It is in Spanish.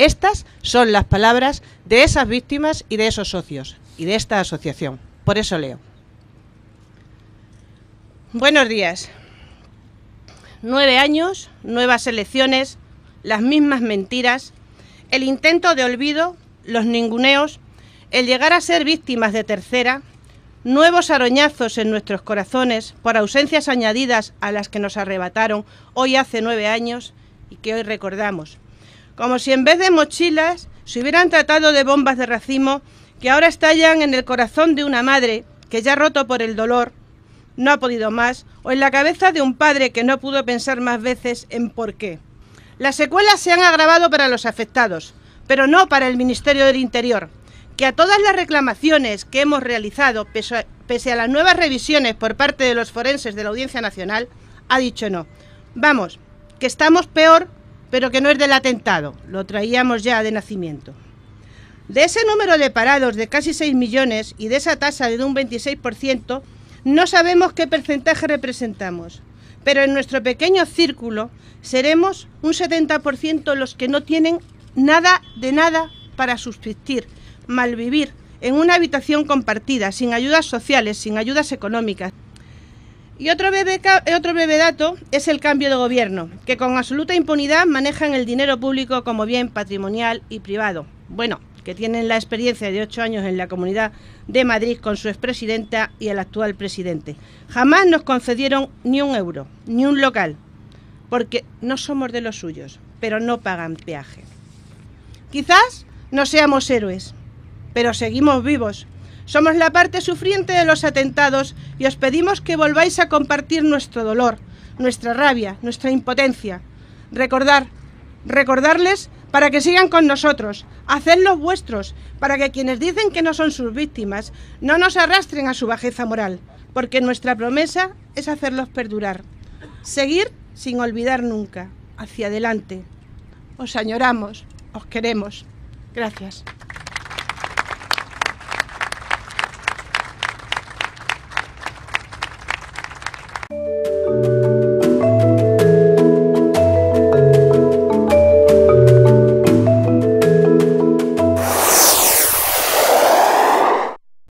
Estas son las palabras de esas víctimas y de esos socios y de esta asociación. Por eso leo. Buenos días. Nueve años, nuevas elecciones, las mismas mentiras, el intento de olvido, los ninguneos, el llegar a ser víctimas de tercera, nuevos aroñazos en nuestros corazones por ausencias añadidas a las que nos arrebataron hoy hace nueve años y que hoy recordamos como si en vez de mochilas se hubieran tratado de bombas de racimo que ahora estallan en el corazón de una madre que ya roto por el dolor no ha podido más, o en la cabeza de un padre que no pudo pensar más veces en por qué. Las secuelas se han agravado para los afectados, pero no para el Ministerio del Interior, que a todas las reclamaciones que hemos realizado, pese a, las nuevas revisiones por parte de los forenses de la Audiencia Nacional, ha dicho no. Vamos, que estamos peor pero que no es del atentado, lo traíamos ya de nacimiento. De ese número de parados de casi 6 millones y de esa tasa de un 26%, no sabemos qué porcentaje representamos, pero en nuestro pequeño círculo seremos un 70% los que no tienen nada de nada para subsistir, malvivir en una habitación compartida, sin ayudas sociales, sin ayudas económicas, y otro bebé, otro bebé dato es el cambio de gobierno, que con absoluta impunidad manejan el dinero público como bien patrimonial y privado. Bueno, que tienen la experiencia de ocho años en la Comunidad de Madrid con su expresidenta y el actual presidente. Jamás nos concedieron ni un euro, ni un local, porque no somos de los suyos, pero no pagan peaje. Quizás no seamos héroes, pero seguimos vivos somos la parte sufriente de los atentados y os pedimos que volváis a compartir nuestro dolor, nuestra rabia, nuestra impotencia. Recordar, recordarles para que sigan con nosotros, hacerlos vuestros, para que quienes dicen que no son sus víctimas no nos arrastren a su bajeza moral, porque nuestra promesa es hacerlos perdurar. Seguir sin olvidar nunca, hacia adelante. Os añoramos, os queremos. Gracias.